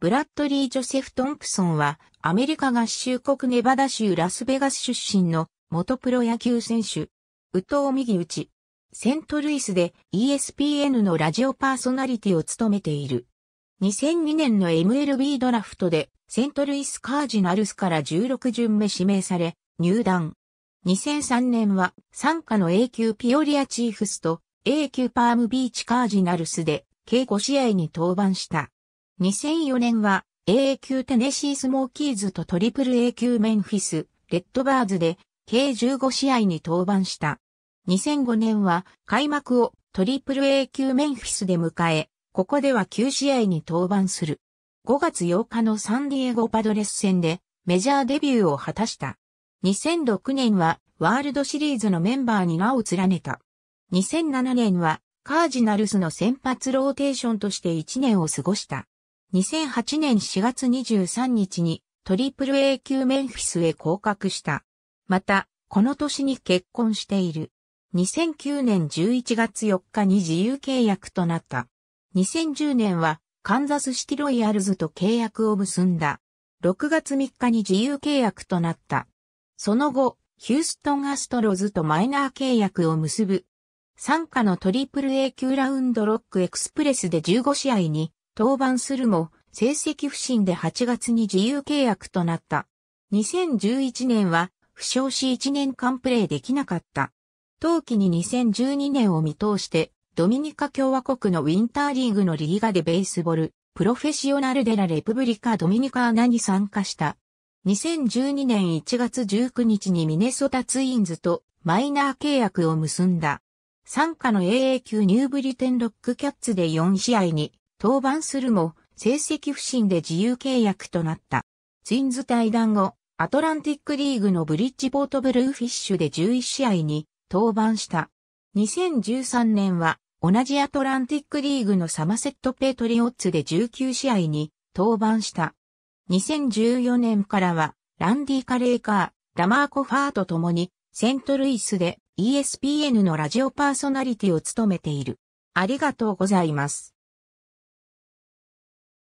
ブラッドリー・ジョセフ・トンプソンは、アメリカ合衆国ネバダ州ラスベガス出身の元プロ野球選手。宇藤右打ち。セントルイスで ESPN のラジオパーソナリティを務めている。2002年の MLB ドラフトでセントルイスカージナルスから16巡目指名され、入団。2003年は参加の A 級ピオリアチーフスと A 級パームビーチカージナルスで計5試合に登板した。2004年は AA 級テネシースモーキーズとトリプル A 級メンフィス、レッドバーズで計15試合に登板した。2005年は開幕をトリプル A 級メンフィスで迎え、ここでは9試合に登板する。5月8日のサンディエゴパドレス戦でメジャーデビューを果たした。2006年はワールドシリーズのメンバーに名を連ねた。2007年はカージナルスの先発ローテーションとして1年を過ごした。2008年4月23日にトリプル A 級メンフィスへ降格した。また、この年に結婚している。2009年11月4日に自由契約となった。2010年はカンザスシティロイヤルズと契約を結んだ。6月3日に自由契約となった。その後、ヒューストンアストロズとマイナー契約を結ぶ。参加のトリプル A 級ラウンドロックエクスプレスで15試合に登板するも、成績不振で8月に自由契約となった。2011年は、負傷し1年間プレーできなかった。冬季に2012年を見通して、ドミニカ共和国のウィンターリーグのリーガでベースボール、プロフェッショナルデラレプブリカドミニカアナに参加した。2012年1月19日にミネソタツインズとマイナー契約を結んだ。参加の AA 級ニューブリテンロックキャッツで4試合に登板するも、成績不振で自由契約となった。ツインズ対談後、アトランティックリーグのブリッジポートブルーフィッシュで11試合に登板した。2013年は同じアトランティックリーグのサマセットペトリオッツで19試合に登板した。2014年からはランディ・カレーカー、ラマーコ・ファーと共にセントルイスで ESPN のラジオパーソナリティを務めている。ありがとうございます。